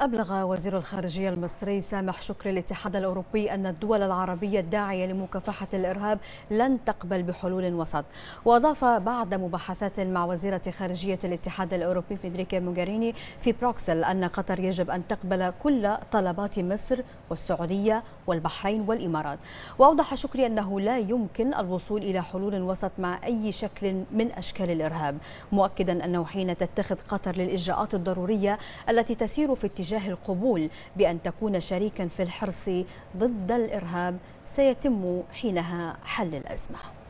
أبلغ وزير الخارجية المصري سامح شكري الاتحاد الأوروبي أن الدول العربية الداعية لمكافحة الإرهاب لن تقبل بحلول وسط وأضاف بعد مباحثات مع وزيرة خارجية الاتحاد الأوروبي فيدريكا موغاريني في بروكسل أن قطر يجب أن تقبل كل طلبات مصر والسعودية والبحرين والإمارات وأوضح شكري أنه لا يمكن الوصول إلى حلول وسط مع أي شكل من أشكال الإرهاب مؤكدا أنه حين تتخذ قطر للإجراءات الضرورية التي تسير في اتجاه باتجاه القبول بأن تكون شريكا في الحرص ضد الإرهاب سيتم حينها حل الأزمة